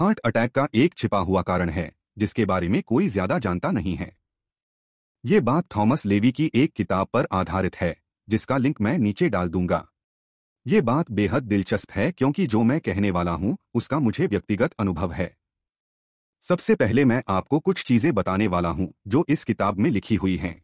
heart attack का एक छिपा हुआ कारण है जिसके बारे में कोई ज्यादा जानता नहीं है ये बात थॉमस लेवी की एक किताब पर आधारित है जिसका लिंक मैं नीचे डाल दूंगा ये बात बेहद दिलचस्प है क्योंकि जो मैं कहने वाला हूं उसका मुझे व्यक्तिगत अनुभव है सबसे पहले मैं आपको कुछ चीजें बताने वाला हूं जो इस किताब में लिखी हुई हैं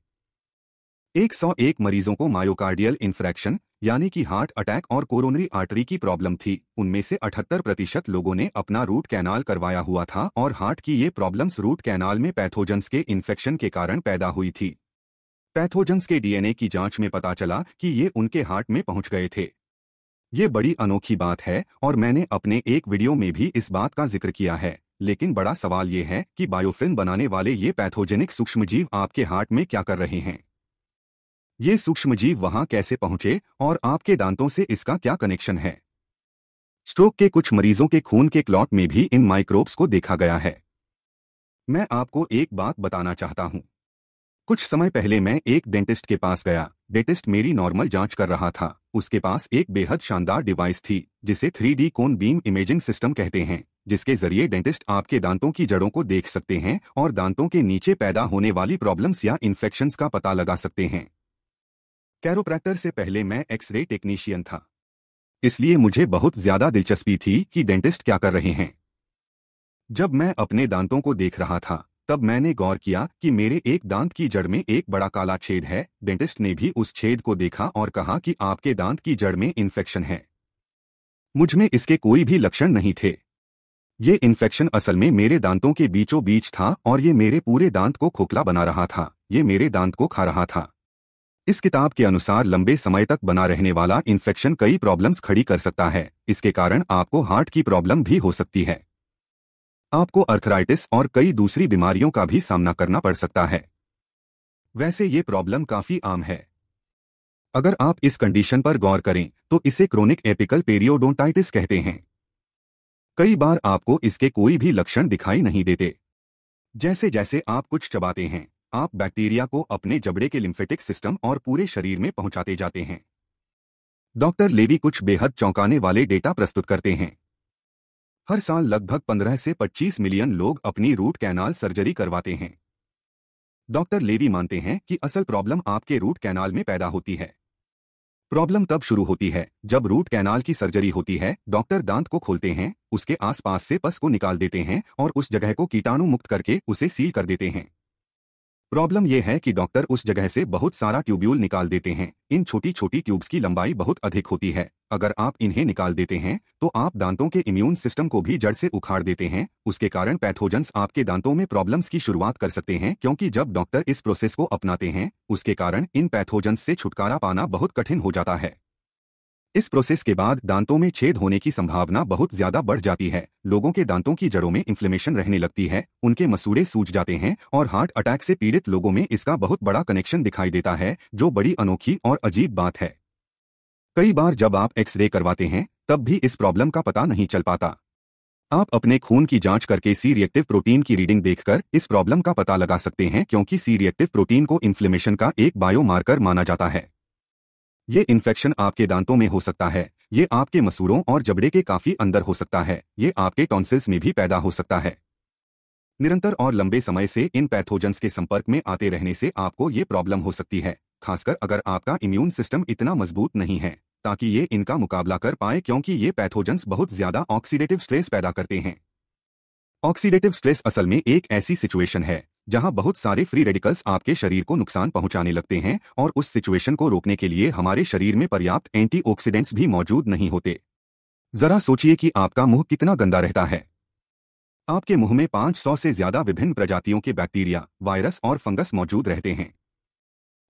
101 मरीजों को मायोकार्डियल इन्फ्रैक्शन यानी कि हार्ट अटैक और कोरोनरी आर्टरी की प्रॉब्लम थी उनमें से 78 प्रतिशत लोगों ने अपना रूट कैनाल करवाया हुआ था और हार्ट की ये प्रॉब्लम्स रूट कैनाल में पैथोजन्स के इन्फेक्शन के कारण पैदा हुई थी पैथोजन्स के डीएनए की जांच में पता चला कि ये उनके हार्ट में पहुंच गए थे ये बड़ी अनोखी बात है और मैंने अपने एक वीडियो में भी इस बात का जिक्र किया है लेकिन बड़ा सवाल ये है कि बायोफिल्म बनाने वाले ये पैथोजेनिक सूक्ष्मजीव आपके हार्ट में क्या कर रहे हैं ये सूक्ष्म जीव वहां कैसे पहुंचे और आपके दांतों से इसका क्या कनेक्शन है स्ट्रोक के कुछ मरीजों के खून के क्लॉट में भी इन माइक्रोब्स को देखा गया है मैं आपको एक बात बताना चाहता हूं कुछ समय पहले मैं एक डेंटिस्ट के पास गया डेंटिस्ट मेरी नॉर्मल जांच कर रहा था उसके पास एक बेहद शानदार डिवाइस थी जिसे 3D कोन बीम इमेजिंग सिस्टम कहते हैं जिसके जरिए डेंटिस्ट आपके दांतों की जड़ों को देख सकते हैं और दांतों के नीचे पैदा होने वाली प्रॉब्लम्स या इन्फेक्शंस का पता लगा सकते हैं कैरोप्रैक्टर से पहले मैं एक्सरे टेक्नीशियन था इसलिए मुझे बहुत ज्यादा दिलचस्पी थी कि डेंटिस्ट क्या कर रहे हैं जब मैं अपने दांतों को देख रहा था तब मैंने गौर किया कि मेरे एक दांत की जड़ में एक बड़ा काला छेद है डेंटिस्ट ने भी उस छेद को देखा और कहा कि आपके दांत की जड़ में इन्फेक्शन है मुझ में इसके कोई भी लक्षण नहीं थे ये इन्फेक्शन असल में मेरे दांतों के बीचों बीच था और ये मेरे पूरे दांत को खोखला बना रहा था ये मेरे दांत को खा रहा था इस किताब के अनुसार लंबे समय तक बना रहने वाला इन्फेक्शन कई प्रॉब्लम्स खड़ी कर सकता है इसके कारण आपको हार्ट की प्रॉब्लम भी हो सकती है आपको अर्थराइटिस और कई दूसरी बीमारियों का भी सामना करना पड़ सकता है वैसे ये प्रॉब्लम काफी आम है अगर आप इस कंडीशन पर गौर करें तो इसे क्रोनिक एपिकल पेरियोडोंटाइटिस कहते हैं कई बार आपको इसके कोई भी लक्षण दिखाई नहीं देते जैसे जैसे आप कुछ चबाते हैं आप बैक्टीरिया को अपने जबड़े के लिम्फेटिक सिस्टम और पूरे शरीर में पहुंचाते जाते हैं डॉक्टर लेवी कुछ बेहद चौंकाने वाले डेटा प्रस्तुत करते हैं हर साल लगभग 15 से 25 मिलियन लोग अपनी रूट कैनाल सर्जरी करवाते हैं डॉक्टर लेवी मानते हैं कि असल प्रॉब्लम आपके रूट कैनाल में पैदा होती है प्रॉब्लम तब शुरू होती है जब रूट कैनाल की सर्जरी होती है डॉक्टर दांत को खोलते हैं उसके आसपास से पस को निकाल देते हैं और उस जगह को कीटाणु मुक्त करके उसे सील कर देते हैं प्रॉब्लम यह है कि डॉक्टर उस जगह से बहुत सारा ट्यूब्यूल निकाल देते हैं इन छोटी छोटी ट्यूब्स की लंबाई बहुत अधिक होती है अगर आप इन्हें निकाल देते हैं तो आप दांतों के इम्यून सिस्टम को भी जड़ से उखाड़ देते हैं उसके कारण पैथोजन्स आपके दांतों में प्रॉब्लम्स की शुरुआत कर सकते हैं क्योंकि जब डॉक्टर इस प्रोसेस को अपनाते हैं उसके कारण इन पैथोजन्स से छुटकारा पाना बहुत कठिन हो जाता है इस प्रोसेस के बाद दांतों में छेद होने की संभावना बहुत ज्यादा बढ़ जाती है लोगों के दांतों की जड़ों में इन्फ्लेमेशन रहने लगती है उनके मसूड़े सूज जाते हैं और हार्ट अटैक से पीड़ित लोगों में इसका बहुत बड़ा कनेक्शन दिखाई देता है जो बड़ी अनोखी और अजीब बात है कई बार जब आप एक्सरे करवाते हैं तब भी इस प्रॉब्लम का पता नहीं चल पाता आप अपने खून की जांच करके सी रिएक्टिव प्रोटीन की रीडिंग देखकर इस प्रॉब्लम का पता लगा सकते हैं क्योंकि सी रिएक्टिव प्रोटीन को इन्फ्लेमेशन का एक बायोमार्कर माना जाता है ये इन्फेक्शन आपके दांतों में हो सकता है ये आपके मसूरों और जबड़े के काफी अंदर हो सकता है ये आपके टॉन्सिल्स में भी पैदा हो सकता है निरंतर और लंबे समय से इन पैथोजेंस के संपर्क में आते रहने से आपको ये प्रॉब्लम हो सकती है खासकर अगर आपका इम्यून सिस्टम इतना मजबूत नहीं है ताकि ये इनका मुकाबला कर पाए क्योंकि ये पैथोजेंस बहुत ज्यादा ऑक्सीडेटिव स्ट्रेस पैदा करते हैं ऑक्सीडेटिव स्ट्रेस असल में एक ऐसी सिचुएशन है जहां बहुत सारे फ्री रेडिकल्स आपके शरीर को नुकसान पहुंचाने लगते हैं और उस सिचुएशन को रोकने के लिए हमारे शरीर में पर्याप्त एंटीऑक्सीडेंट्स भी मौजूद नहीं होते जरा सोचिए कि आपका मुंह कितना गंदा रहता है आपके मुंह में 500 से ज्यादा विभिन्न प्रजातियों के बैक्टीरिया वायरस और फंगस मौजूद रहते हैं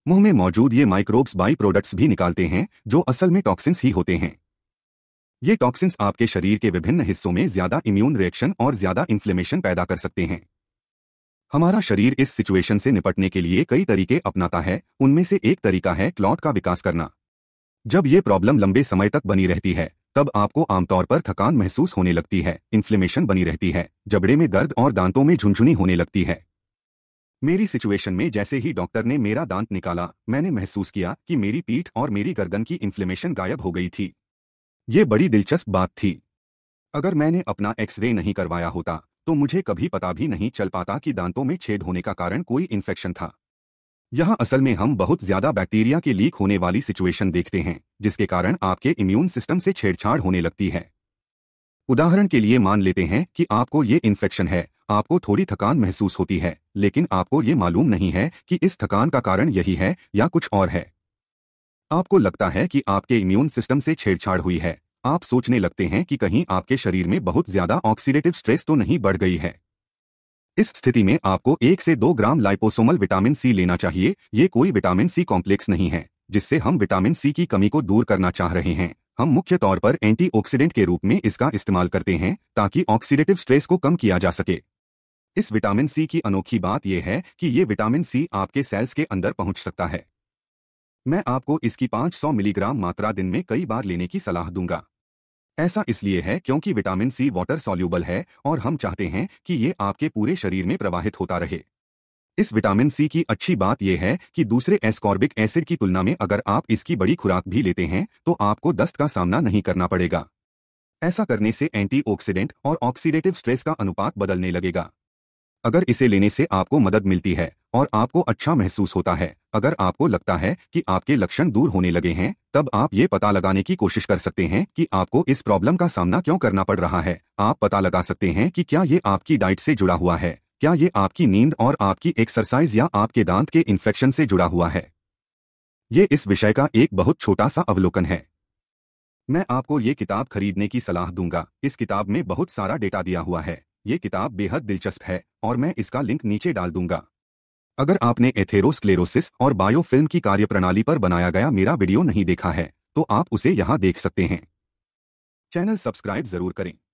मुंह में मौजूद ये माइक्रोब्स बाई प्रोडक्ट्स भी निकालते हैं जो असल में टॉक्सिन्स ही होते हैं ये टॉक्सिन्स आपके शरीर के विभिन्न हिस्सों में ज्यादा इम्यून रिएक्शन और ज्यादा इन्फ्लेमेशन पैदा कर सकते हैं हमारा शरीर इस सिचुएशन से निपटने के लिए कई तरीके अपनाता है उनमें से एक तरीका है क्लॉट का विकास करना जब ये प्रॉब्लम लंबे समय तक बनी रहती है तब आपको आमतौर पर थकान महसूस होने लगती है इन्फ्लेमेशन बनी रहती है जबड़े में दर्द और दांतों में झुंझुनी होने लगती है मेरी सिचुएशन में जैसे ही डॉक्टर ने मेरा दांत निकाला मैंने महसूस किया कि मेरी पीठ और मेरी गर्दन की इन्फ्लेमेशन गायब हो गई थी ये बड़ी दिलचस्प बात थी अगर मैंने अपना एक्सरे नहीं करवाया होता तो मुझे कभी पता भी नहीं चल पाता कि दांतों में छेद होने का कारण कोई इन्फेक्शन था यहाँ असल में हम बहुत ज्यादा बैक्टीरिया के लीक होने वाली सिचुएशन देखते हैं जिसके कारण आपके इम्यून सिस्टम से छेड़छाड़ होने लगती है उदाहरण के लिए मान लेते हैं कि आपको ये इन्फेक्शन है आपको थोड़ी थकान महसूस होती है लेकिन आपको ये मालूम नहीं है कि इस थकान का कारण यही है या कुछ और है आपको लगता है कि आपके इम्यून सिस्टम से छेड़छाड़ हुई है आप सोचने लगते हैं कि कहीं आपके शरीर में बहुत ज्यादा ऑक्सीडेटिव स्ट्रेस तो नहीं बढ़ गई है इस स्थिति में आपको एक से दो ग्राम लाइपोसोमल विटामिन सी लेना चाहिए ये कोई विटामिन सी कॉम्प्लेक्स नहीं है जिससे हम विटामिन सी की कमी को दूर करना चाह रहे हैं हम मुख्य तौर पर एंटीऑक्सीडेंट के रूप में इसका इस्तेमाल करते हैं ताकि ऑक्सीडेटिव स्ट्रेस को कम किया जा सके इस विटामिन सी की अनोखी बात यह है कि ये विटामिन सी आपके सेल्स के अंदर पहुंच सकता है मैं आपको इसकी 500 मिलीग्राम मात्रा दिन में कई बार लेने की सलाह दूंगा ऐसा इसलिए है क्योंकि विटामिन सी वाटर सॉल्यूबल है और हम चाहते हैं कि ये आपके पूरे शरीर में प्रवाहित होता रहे इस विटामिन सी की अच्छी बात यह है कि दूसरे एस्कॉर्बिक एसिड की तुलना में अगर आप इसकी बड़ी खुराक भी लेते हैं तो आपको दस्त का सामना नहीं करना पड़ेगा ऐसा करने से एंटीऑक्सीडेंट और ऑक्सीडेटिव स्ट्रेस का अनुपात बदलने लगेगा अगर इसे लेने से आपको मदद मिलती है और आपको अच्छा महसूस होता है अगर आपको लगता है कि आपके लक्षण दूर होने लगे हैं तब आप ये पता लगाने की कोशिश कर सकते हैं कि आपको इस प्रॉब्लम का सामना क्यों करना पड़ रहा है आप पता लगा सकते हैं कि क्या ये आपकी डाइट से जुड़ा हुआ है क्या ये आपकी नींद और आपकी एक्सरसाइज या आपके दांत के इन्फेक्शन से जुड़ा हुआ है ये इस विषय का एक बहुत छोटा सा अवलोकन है मैं आपको ये किताब खरीदने की सलाह दूंगा इस किताब में बहुत सारा डेटा दिया हुआ है ये किताब बेहद दिलचस्प है और मैं इसका लिंक नीचे डाल दूंगा अगर आपने एथेरोस्क्लेरोसिस और बायोफिल्म की कार्यप्रणाली पर बनाया गया मेरा वीडियो नहीं देखा है तो आप उसे यहां देख सकते हैं चैनल सब्सक्राइब जरूर करें